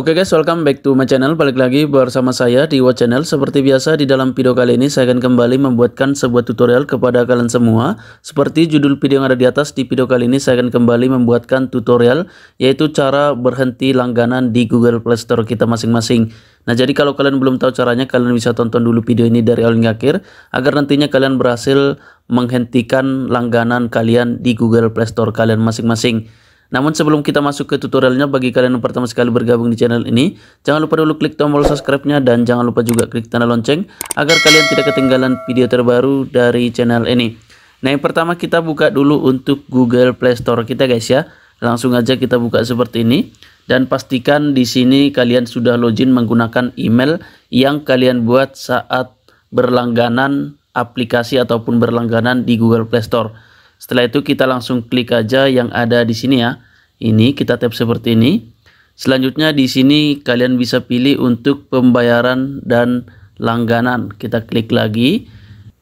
Oke okay guys, welcome back to my channel. Balik lagi bersama saya di Watch Channel. Seperti biasa di dalam video kali ini saya akan kembali membuatkan sebuah tutorial kepada kalian semua. Seperti judul video yang ada di atas, di video kali ini saya akan kembali membuatkan tutorial yaitu cara berhenti langganan di Google Play Store kita masing-masing. Nah, jadi kalau kalian belum tahu caranya, kalian bisa tonton dulu video ini dari awal hingga akhir agar nantinya kalian berhasil menghentikan langganan kalian di Google Play Store kalian masing-masing. Namun sebelum kita masuk ke tutorialnya, bagi kalian yang pertama sekali bergabung di channel ini, jangan lupa dulu klik tombol subscribe-nya dan jangan lupa juga klik tanda lonceng agar kalian tidak ketinggalan video terbaru dari channel ini. Nah yang pertama kita buka dulu untuk Google Play Store kita guys ya. Langsung aja kita buka seperti ini dan pastikan di sini kalian sudah login menggunakan email yang kalian buat saat berlangganan aplikasi ataupun berlangganan di Google Play Store. Setelah itu kita langsung klik aja yang ada di sini ya. Ini kita tap seperti ini. Selanjutnya di sini kalian bisa pilih untuk pembayaran dan langganan. Kita klik lagi.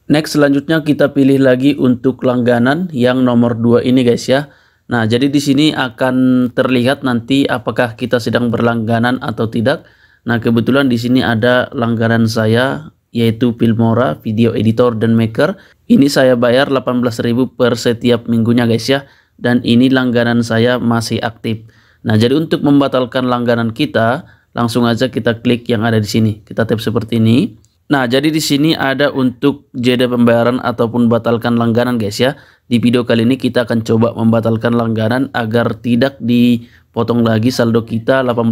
Next selanjutnya kita pilih lagi untuk langganan yang nomor 2 ini guys ya. Nah, jadi di sini akan terlihat nanti apakah kita sedang berlangganan atau tidak. Nah, kebetulan di sini ada langganan saya yaitu Filmora, video editor dan maker. Ini saya bayar 18.000 per setiap minggunya guys ya. Dan ini langganan saya masih aktif. Nah, jadi untuk membatalkan langganan kita, langsung aja kita klik yang ada di sini. Kita tap seperti ini. Nah, jadi di sini ada untuk jeda pembayaran ataupun batalkan langganan guys ya. Di video kali ini kita akan coba membatalkan langganan agar tidak dipotong lagi saldo kita 18.000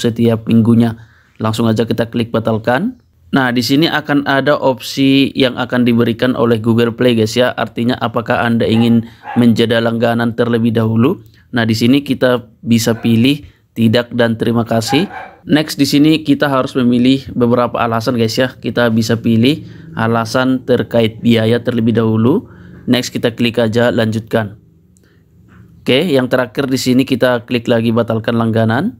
setiap minggunya. Langsung aja kita klik batalkan. Nah, di sini akan ada opsi yang akan diberikan oleh Google Play, guys ya. Artinya apakah Anda ingin menjeda langganan terlebih dahulu? Nah, di sini kita bisa pilih tidak dan terima kasih. Next di sini kita harus memilih beberapa alasan, guys ya. Kita bisa pilih alasan terkait biaya terlebih dahulu. Next kita klik aja lanjutkan. Oke, yang terakhir di sini kita klik lagi batalkan langganan.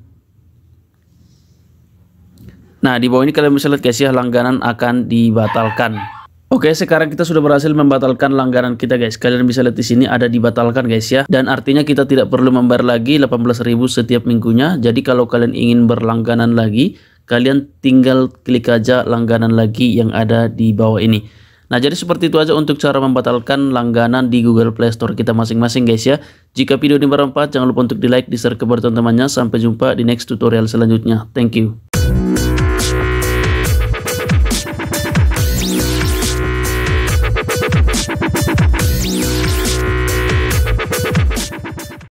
Nah, di bawah ini kalian bisa lihat guys ya, langganan akan dibatalkan. Oke, sekarang kita sudah berhasil membatalkan langganan kita guys. Kalian bisa lihat di sini ada dibatalkan guys ya. Dan artinya kita tidak perlu membayar lagi 18.000 setiap minggunya. Jadi kalau kalian ingin berlangganan lagi, kalian tinggal klik aja langganan lagi yang ada di bawah ini. Nah, jadi seperti itu aja untuk cara membatalkan langganan di Google Play Store kita masing-masing guys ya. Jika video ini bermanfaat, jangan lupa untuk di-like, di-share ke teman-temannya. Sampai jumpa di next tutorial selanjutnya. Thank you.